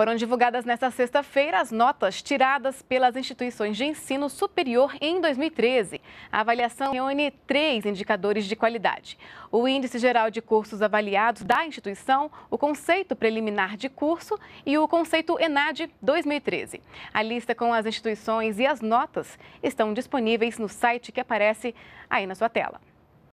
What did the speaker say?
Foram divulgadas nesta sexta-feira as notas tiradas pelas instituições de ensino superior em 2013. A avaliação reúne três indicadores de qualidade: o Índice Geral de Cursos Avaliados da instituição, o Conceito Preliminar de Curso e o Conceito ENAD 2013. A lista com as instituições e as notas estão disponíveis no site que aparece aí na sua tela.